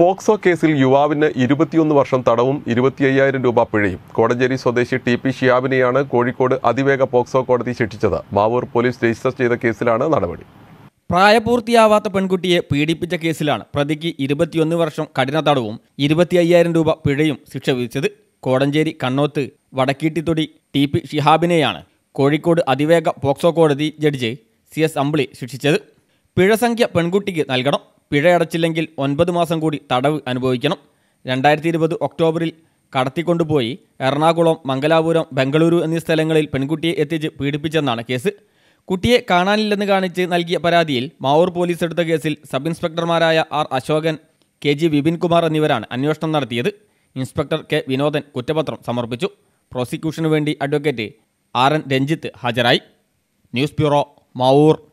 POCSO കേസിൽ യുവാവിന് ഇരുപത്തിയൊന്ന് വർഷം തടവും അയ്യായിരം രൂപ പിഴയും കോടഞ്ചേരി സ്വദേശി ടി പി ഷിയാബിനെയാണ് കോഴിക്കോട് അതിവേഗ പോക്സോ കോടതി ശിക്ഷിച്ചത് മാവൂർ പോലീസ് രജിസ്റ്റർ ചെയ്ത കേസിലാണ് നടപടി പ്രായപൂർത്തിയാവാത്ത പെൺകുട്ടിയെ പീഡിപ്പിച്ച കേസിലാണ് പ്രതിക്ക് ഇരുപത്തിയൊന്ന് വർഷം കഠിന തടവും അയ്യായിരം രൂപ പിഴയും ശിക്ഷ വിധിച്ചത് കോടഞ്ചേരി കണ്ണോത്ത് വടക്കീട്ടിത്തൊടി ടി പി ഷിഹാബിനെയാണ് കോഴിക്കോട് അതിവേഗ പോക്സോ കോടതി ജഡ്ജ് സി എസ് അമ്പിളി ശിക്ഷിച്ചത് പിഴസംഖ്യ പെൺകുട്ടിക്ക് നൽകണം പിഴയടച്ചില്ലെങ്കിൽ ഒൻപത് മാസം കൂടി തടവ് അനുഭവിക്കണം രണ്ടായിരത്തി ഇരുപത് ഒക്ടോബറിൽ കടത്തിക്കൊണ്ടുപോയി എറണാകുളം മംഗലാപുരം ബംഗളൂരു എന്നീ സ്ഥലങ്ങളിൽ പെൺകുട്ടിയെ എത്തിച്ച് പീഡിപ്പിച്ചെന്നാണ് കേസ് കുട്ടിയെ കാണാനില്ലെന്ന് കാണിച്ച് നൽകിയ പരാതിയിൽ മാവൂർ പോലീസ് എടുത്ത കേസിൽ സബ് ഇൻസ്പെക്ടർമാരായ R Ashokan K G Kumar എന്നിവരാണ് അന്വേഷണം നടത്തിയത് ഇൻസ്പെക്ടർ കെ വിനോദൻ കുറ്റപത്രം സമർപ്പിച്ചു പ്രോസിക്യൂഷനു വേണ്ടി അഡ്വക്കേറ്റ് ആർ എൻ രഞ്ജിത്ത് ഹാജരായി ന്യൂസ് ബ്യൂറോ മാവൂർ